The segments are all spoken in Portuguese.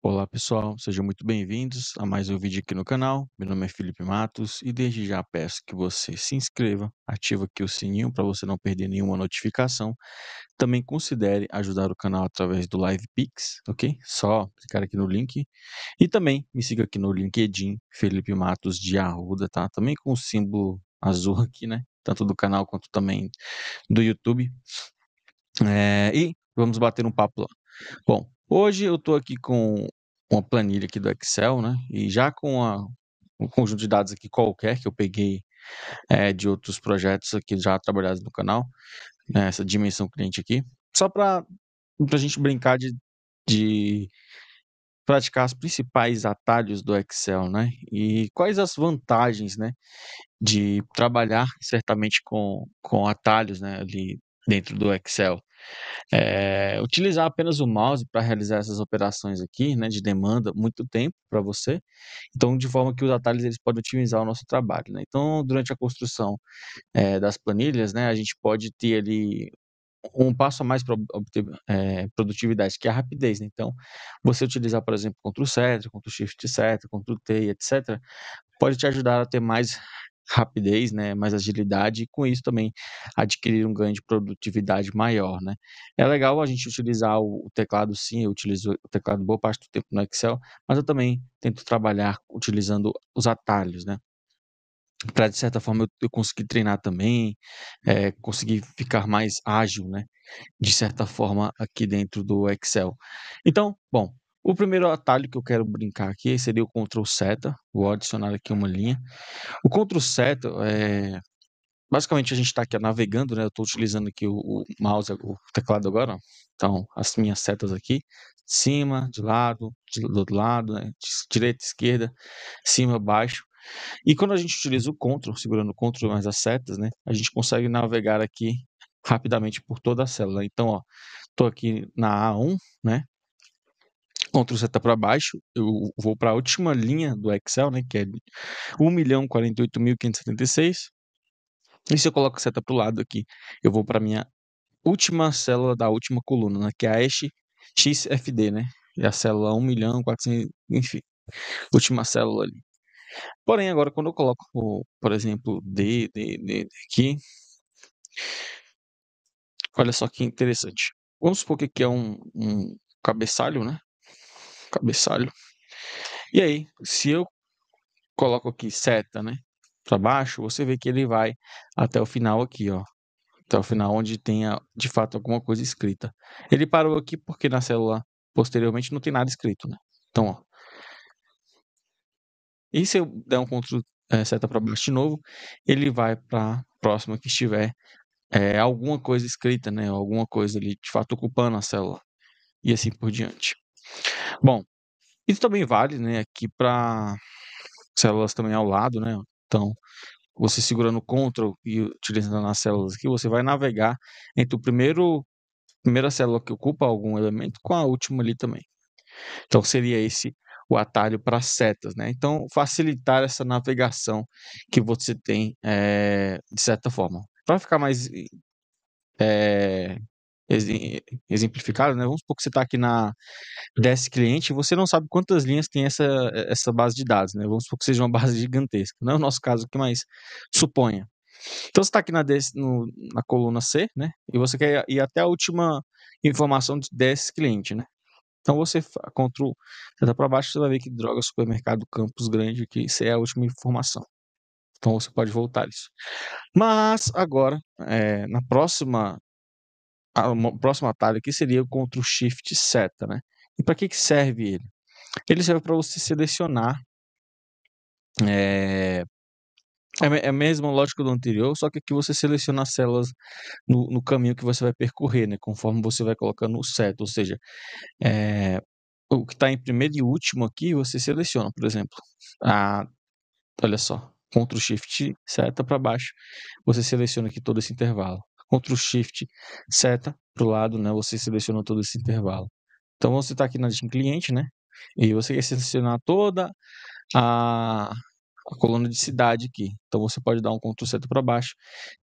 Olá pessoal, sejam muito bem-vindos a mais um vídeo aqui no canal. Meu nome é Felipe Matos e desde já peço que você se inscreva, ative aqui o sininho para você não perder nenhuma notificação. Também considere ajudar o canal através do Live Pix, ok? Só clicar aqui no link. E também me siga aqui no LinkedIn, Felipe Matos de Arruda, tá? Também com o símbolo azul aqui, né? Tanto do canal quanto também do YouTube. É... E vamos bater um papo lá. Bom, Hoje eu estou aqui com uma planilha aqui do Excel, né? E já com a, um conjunto de dados aqui qualquer que eu peguei é, de outros projetos aqui já trabalhados no canal, né? essa dimensão cliente aqui, só para a gente brincar de, de praticar os principais atalhos do Excel, né? E quais as vantagens, né? De trabalhar certamente com, com atalhos, né? Ali dentro do Excel. É, utilizar apenas o mouse para realizar essas operações aqui, né, de demanda muito tempo para você, então de forma que os atalhos eles podem otimizar o nosso trabalho. Né? Então, durante a construção é, das planilhas, né, a gente pode ter ali um passo a mais para obter é, produtividade, que é a rapidez. Né? Então, você utilizar, por exemplo, Ctrl-C, Ctrl-Shift-C, Ctrl-T, etc., pode te ajudar a ter mais rapidez, né, mais agilidade e com isso também adquirir um ganho de produtividade maior, né. É legal a gente utilizar o, teclado, sim, eu utilizo o teclado boa parte do tempo no Excel, mas eu também tento trabalhar utilizando os atalhos, né para de certa forma eu, eu conseguir treinar também, é, conseguir ficar mais ágil, né? De certa forma aqui dentro do Excel. Então, bom, o primeiro atalho que eu quero brincar aqui seria o Ctrl seta. Vou adicionar aqui uma linha. O Ctrl seta eh, é... Basicamente a gente está aqui navegando, né? Eu estou utilizando aqui o, o, mouse, o teclado agora. Ó. Então, as minhas setas aqui. De cima, de lado, de, do outro lado, né? direita, esquerda, cima, baixo. E quando a gente utiliza o Ctrl, segurando o Ctrl mais as setas, né? A gente consegue navegar aqui rapidamente por toda a célula. Então, ó, estou aqui na A1, né? Ctrl Z para baixo, eu vou para a última linha do Excel, né, que é 1.048.576. E se eu coloco a seta para o lado aqui, eu vou para minha última célula da última coluna, né, que é a hash XFD, né? E a célula 1 milhão, 400, enfim, última célula ali. Porém, agora quando eu coloco, por exemplo, D, D, D, D aqui, olha só que interessante. Vamos supor que aqui é um, um cabeçalho, né? cabeçalho. E aí, se eu coloco aqui seta, né, para baixo, você vê que ele vai até o final aqui, ó, até o final onde tenha de fato alguma coisa escrita. Ele parou aqui porque na célula posteriormente não tem nada escrito, né? Então, ó. E se eu der um Ctrl é, seta para baixo de novo, ele vai para próxima que estiver é, alguma coisa escrita, né? Alguma coisa ali de fato ocupando a célula e assim por diante. Bom, isso também vale, né, aqui para células também ao lado, né? Então, você segurando o Ctrl e utilizando as células aqui, você vai navegar entre o primeiro primeira célula que ocupa algum elemento com a última ali também. Então, seria esse o atalho para setas, né? Então, facilitar essa navegação que você tem é, de certa forma. Para ficar mais é, exemplificado, né? Vamos supor que você está aqui na desse cliente e você não sabe quantas linhas tem essa, essa base de dados, né? Vamos supor que seja uma base gigantesca. Não é o nosso caso aqui, mas suponha. Então você está aqui na, desse, no, na coluna C, né? E você quer ir até a última informação de desse cliente, né? Então você Ctrl seta tá para baixo, você vai ver que droga supermercado Campos Grande, que isso é a última informação. Então você pode voltar isso. Mas agora, é, na próxima a, o próximo atalho aqui seria o Ctrl Shift seta, né? E para que, que serve ele? Ele serve para você selecionar. Eh, é, é a mesma lógica do anterior, só que aqui você seleciona as células no, no caminho que você vai percorrer, né? Conforme você vai colocando o Set, ou seja, é, o que está em primeiro e último aqui, você seleciona, por exemplo, a, olha só, Ctrl Shift seta para baixo, você seleciona aqui todo esse intervalo. Ctrl Shift seta para o lado, né? Você selecionou todo esse intervalo. Então você está aqui na lista cliente, né? E você quer selecionar toda a, a coluna de cidade aqui. Então você pode dar um Ctrl seta para baixo,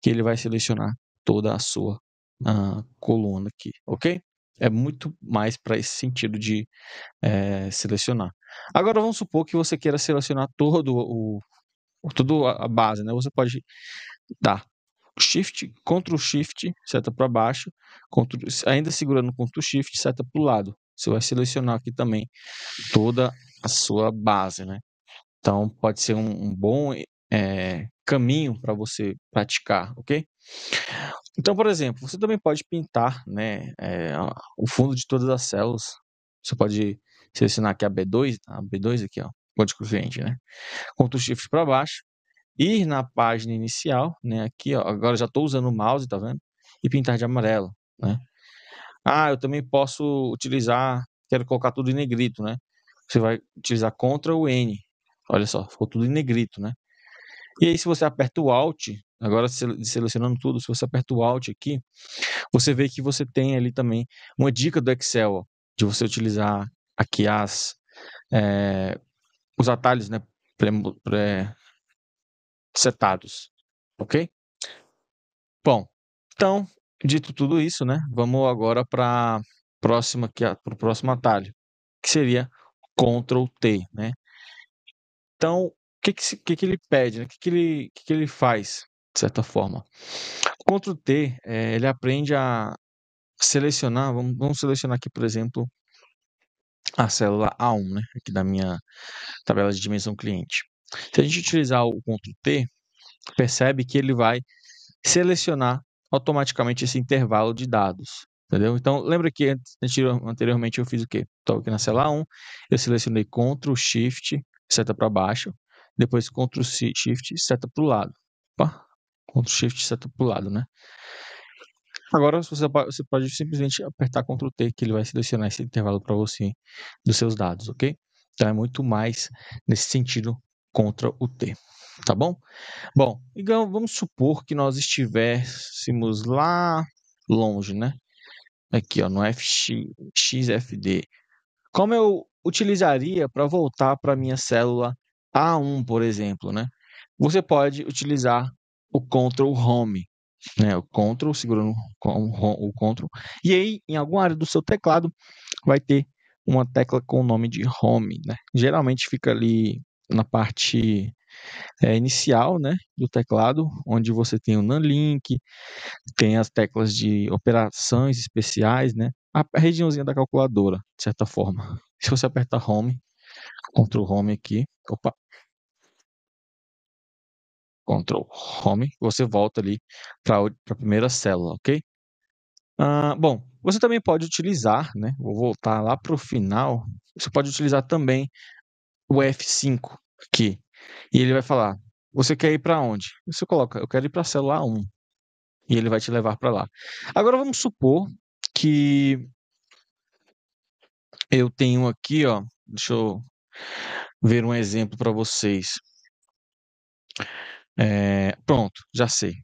que ele vai selecionar toda a sua a coluna aqui, ok? É muito mais para esse sentido de é, selecionar. Agora vamos supor que você queira selecionar todo o, toda a base, né? Você pode dar shift, ctrl shift, seta para baixo, ctrl, ainda segurando ctrl shift, seta para o lado. Você vai selecionar aqui também toda a sua base, né? Então pode ser um, um bom é, caminho para você praticar, ok? Então, por exemplo, você também pode pintar, né, é, o fundo de todas as células. Você pode selecionar aqui a B2, tá? a B2 aqui, ó, código cliente, né? Ctrl Shift para baixo, ir na página inicial, né? Aqui, ó, agora já estou usando o mouse, tá vendo? E pintar de amarelo, né? Ah, eu também posso utilizar, quero colocar tudo em negrito, né? Você vai utilizar Ctrl N. Olha só, ficou tudo em negrito, né? E aí, se você aperta o Alt, agora selecionando tudo, se você aperta o Alt aqui, você vê que você tem ali também uma dica do Excel, ó, de você utilizar aqui as, é, os atalhos né, pré, pré setados, ok? Bom, então, dito tudo isso, né, vamos agora para próxima que para o próximo atalho, que seria Ctrl T, né? Então, o que que, que que, ele pede, né? O que que ele que, que ele faz de certa forma? Ctrl+T, Ctrl T, é, ele aprende a selecionar, vamos, vamos selecionar aqui, por exemplo, a célula A1, né, aqui da minha tabela de dimensão cliente. Se a gente utilizar o Ctrl+T, T, percebe que ele vai selecionar automaticamente esse intervalo de dados. Entendeu? Então, lembra que anteriormente eu fiz o quê? Estou aqui na cela 1, eu selecionei Ctrl Shift, seta para baixo, depois Ctrl Shift, seta para o lado. Opa, Ctrl Shift, seta para o lado, né? Agora você pode simplesmente apertar Ctrl T, que ele vai selecionar esse intervalo para você dos seus dados, ok? Então é muito mais nesse sentido contra o T. Tá bom? Bom, então vamos supor que nós estivéssemos lá longe, né? Aqui, ó, no FXFD. Como eu utilizaria para voltar para minha célula A1, por exemplo, né? Você pode utilizar o Ctrl Home, né? O Ctrl segurando o Ctrl. E aí, em alguma área do seu teclado, vai ter uma tecla com o nome de Home, né? Geralmente fica ali na parte é, inicial né, do teclado, onde você tem o NANLink, tem as teclas de operações especiais, né, a regiãozinha da calculadora, de certa forma. Se você apertar Home, Ctrl Home aqui, opa, Ctrl Home, você volta ali para a primeira célula, ok? Ah, bom, você também pode utilizar, né? Vou voltar lá para o final. Você pode utilizar também o F5 aqui. E ele vai falar: Você quer ir para onde? Você coloca: Eu quero ir para a célula 1. E ele vai te levar para lá. Agora vamos supor que eu tenho aqui, ó. Deixa eu ver um exemplo para vocês. É, pronto, já sei.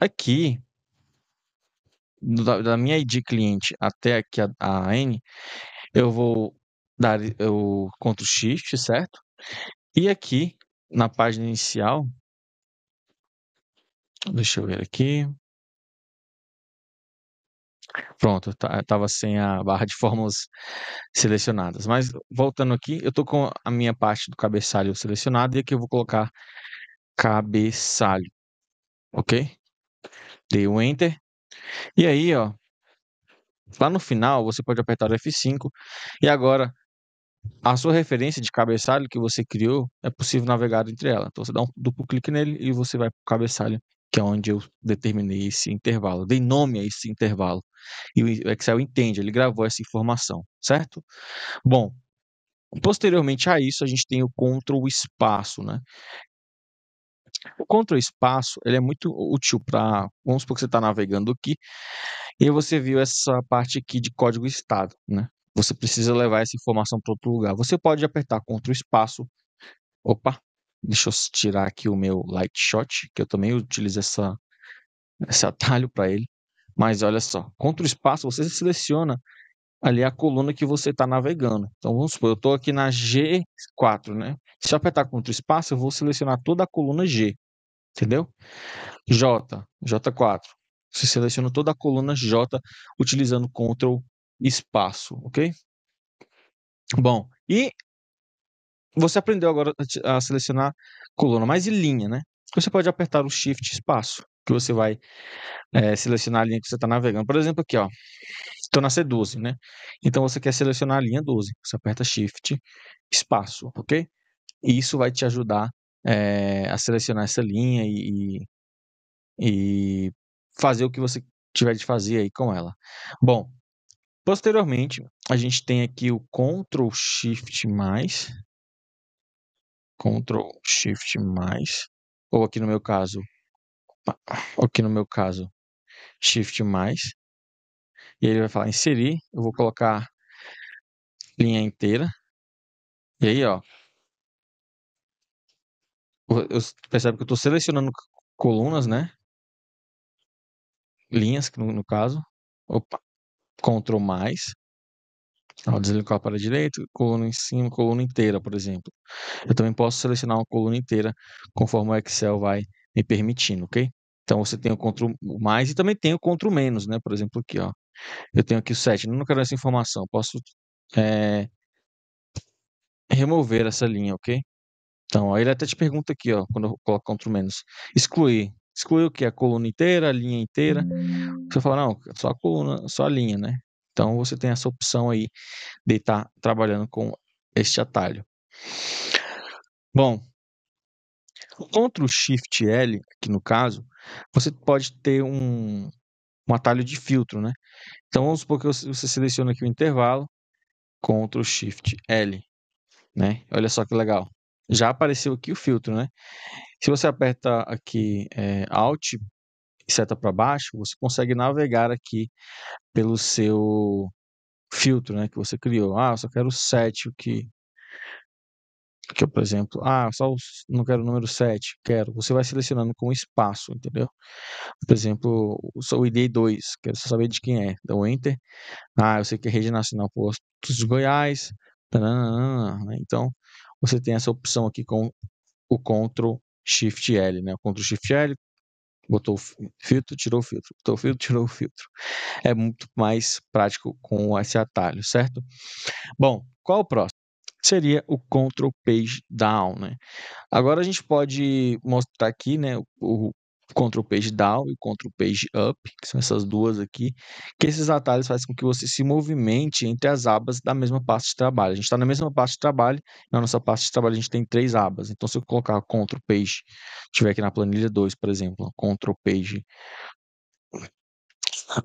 Aqui, da, da minha ID cliente até aqui a, a N, eu vou da, o, contra o certo? E aqui, na página inicial, deixa eu ver aqui. Pronto, estava tá, sem a barra de fórmulas selecionadas. Mas voltando aqui, eu estou com a minha parte do cabeçalho selecionada e aqui eu vou colocar cabeçalho. Ok? Dei o um Enter. E aí, ó, lá no final, você pode apertar o F5. E agora, a sua referência de cabeçalho que você criou é possível navegar entre ela. Então você dá um duplo clique nele e você vai para o cabeçalho, que é onde eu determinei esse intervalo. Dei nome a esse intervalo. E o Excel entende, ele gravou essa informação, certo? Bom, posteriormente a isso, a gente tem o Ctrl espaço, né? O Ctrl espaço ele é muito útil para. Vamos supor que você está navegando aqui e você viu essa parte aqui de código estado, né? Você precisa levar essa informação para outro lugar. Você pode apertar contra o espaço. Opa, deixa eu tirar aqui o meu light shot, que eu também utilizo essa, esse atalho para ele. Mas olha só, contra o espaço você seleciona ali a coluna que você está navegando. Então vamos supor, eu estou aqui na G4, né? Se eu apertar contra o espaço, eu vou selecionar toda a coluna G, entendeu? J, J4. Você seleciona toda a coluna J utilizando Ctrl espaço, ok? Bom, e você aprendeu agora a selecionar coluna mais e linha, né? Você pode apertar o Shift espaço, que você vai é, selecionar a linha que você está navegando. Por exemplo, aqui, ó. Estou na C12, né? Então você quer selecionar a linha 12. Você aperta Shift espaço, ok? E isso vai te ajudar é, a selecionar essa linha e, e fazer o que você tiver de fazer aí com ela. Bom, Posteriormente, a gente tem aqui o Ctrl Shift mais. Ctrl Shift mais. Ou aqui no meu caso. Aqui no meu caso, Shift mais. E ele vai falar inserir. Eu vou colocar linha inteira. E aí, ó. Eu, percebe que eu estou selecionando colunas, né? Linhas, no, no caso. Opa, Ctrl mais. Ó, uhum. deslocar para a direita, coluna em cima, coluna inteira, por exemplo. Eu também posso selecionar uma coluna inteira conforme o Excel vai me permitindo, ok? Então você tem o Ctrl mais e também tem o Ctrl menos, né? Por exemplo, aqui, ó. Eu tenho aqui o 7, não quero essa informação, posso é, remover essa linha, ok? Então, ó, ele até te pergunta aqui, ó, quando eu coloco Ctrl menos, excluir exclui o que? A coluna inteira, a linha inteira. Hum. Você fala, não, só a coluna, só a linha, né? Então você tem essa opção aí de estar tá trabalhando com este atalho. Bom, contra o Shift L, aqui no caso, você pode ter um, um atalho de filtro, né? Então vamos supor que você seleciona aqui o intervalo, Ctrl Shift L, né? Olha só que legal já apareceu aqui o filtro, né? Se você aperta aqui é, Alt e seta para baixo, você consegue navegar aqui pelo seu filtro, né, que você criou. Ah, eu só quero 7 o que que eu, por exemplo, ah, só os, não quero o número 7, quero. Você vai selecionando com espaço, entendeu? Por exemplo, o ID 2, quero só saber de quem é. Então Enter. Ah, eu sei que é rede nacional Postos Goiás. Né? Então, você tem essa opção aqui com o Ctrl Shift L, né? O Ctrl Shift L, botou o filtro, tirou o filtro, botou o filtro, tirou o filtro. É muito mais prático com esse atalho, certo? Bom, qual o próximo? Seria o Ctrl Page Down, né? Agora a gente pode mostrar aqui, né, o, Ctrl Page Down e Ctrl Page Up, que são essas duas aqui, que esses atalhos fazem com que você se movimente entre as abas da mesma pasta de trabalho. A gente está na mesma pasta de trabalho, na nossa pasta de trabalho a gente tem três abas. Então, se eu colocar Ctrl Page, tiver aqui na planilha 2, por exemplo, Ctrl Page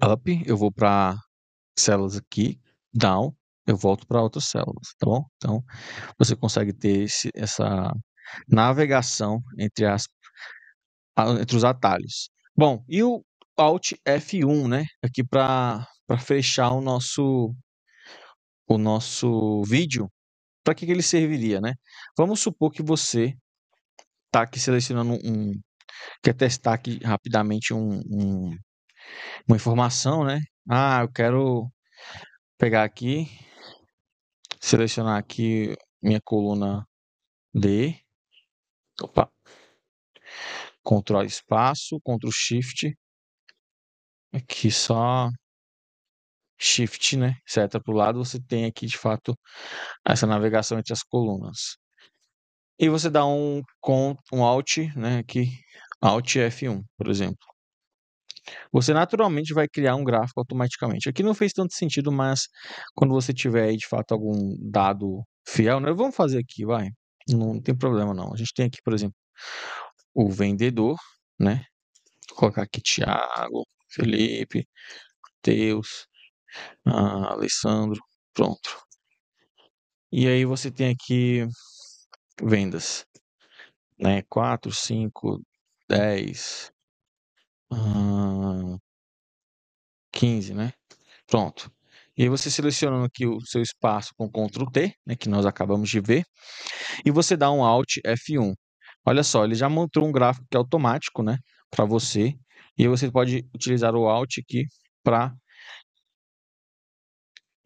Up, eu vou para células aqui, Down, eu volto para outras células, tá bom? Então, você consegue ter esse, essa navegação entre as entre os atalhos. Bom, e o Alt F1, né? Aqui para fechar o nosso, o nosso vídeo. Para que, que ele serviria, né? Vamos supor que você está aqui selecionando um. Quer testar aqui rapidamente um, um, uma informação, né? Ah, eu quero pegar aqui, selecionar aqui minha coluna D. Opa! Ctrl espaço, Ctrl Shift. Aqui só Shift, né? Seta para o lado, você tem aqui de fato essa navegação entre as colunas. E você dá um, um Alt, né? Aqui, Alt F1, por exemplo. Você naturalmente vai criar um gráfico automaticamente. Aqui não fez tanto sentido, mas quando você tiver aí de fato algum dado fiel, né? Vamos fazer aqui, vai. Não tem problema não. A gente tem aqui, por exemplo, o vendedor, né? Vou colocar aqui Tiago, Felipe, Teus, ah, Alessandro, pronto. E aí você tem aqui vendas, né? 4, 5, 10, 15, né? Pronto. E aí você selecionando aqui o seu espaço com Ctrl T, né, que nós acabamos de ver, e você dá um Alt F1. Olha só, ele já montou um gráfico que é automático, né, para você. E você pode utilizar o Alt aqui para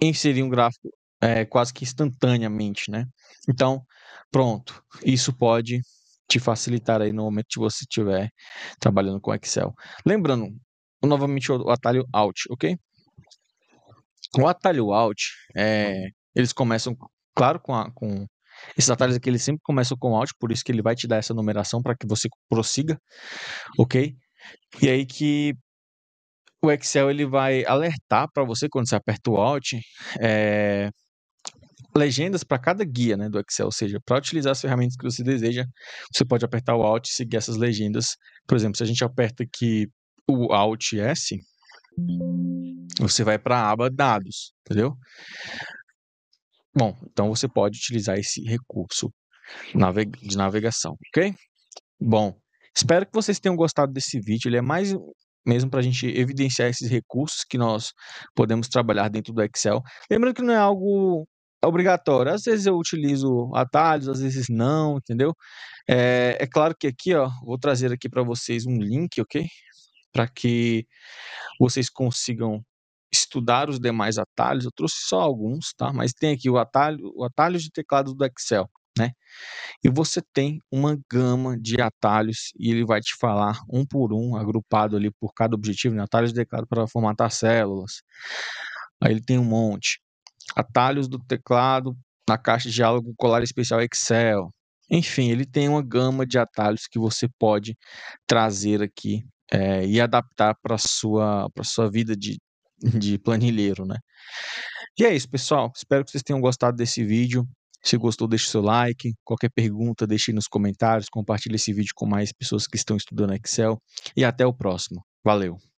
inserir um gráfico é, quase que instantaneamente, né? Então, pronto. Isso pode te facilitar aí no momento que você estiver trabalhando com Excel. Lembrando, novamente o atalho Alt, ok? O atalho Alt, é, eles começam, claro, com, a, com esses atalhos aqui eles sempre começam com alt, por isso que ele vai te dar essa numeração para que você prossiga, ok? E aí que o Excel ele vai alertar para você quando você aperta o alt é, legendas para cada guia né, do Excel, ou seja, para utilizar as ferramentas que você deseja, você pode apertar o Alt e seguir essas legendas. Por exemplo, se a gente aperta aqui o Alt S, você vai para a aba Dados, entendeu? Bom, então você pode utilizar esse recurso de navegação, ok? Bom, espero que vocês tenham gostado desse vídeo. Ele é mais mesmo para a gente evidenciar esses recursos que nós podemos trabalhar dentro do Excel. Lembrando que não é algo obrigatório. Às vezes eu utilizo atalhos, às vezes não, entendeu? É, é claro que aqui, ó, vou trazer aqui para vocês um link, ok? Para que vocês consigam estudar os demais atalhos, eu trouxe só alguns, tá? Mas tem aqui o atalho, o atalho de teclado do Excel, né? E você tem uma gama de atalhos e ele vai te falar um por um, agrupado ali por cada objetivo, né? Atalhos de teclado para formatar células. Aí ele tem um monte. Atalhos do teclado na caixa de diálogo colar especial Excel. Enfim, ele tem uma gama de atalhos que você pode trazer aqui é, e adaptar para sua para sua vida de, de planilheiro, né? E é isso, pessoal. Espero que vocês tenham gostado desse vídeo. Se gostou, deixe seu like. Qualquer pergunta, deixe nos comentários. Compartilhe esse vídeo com mais pessoas que estão estudando Excel. E até o próximo. Valeu!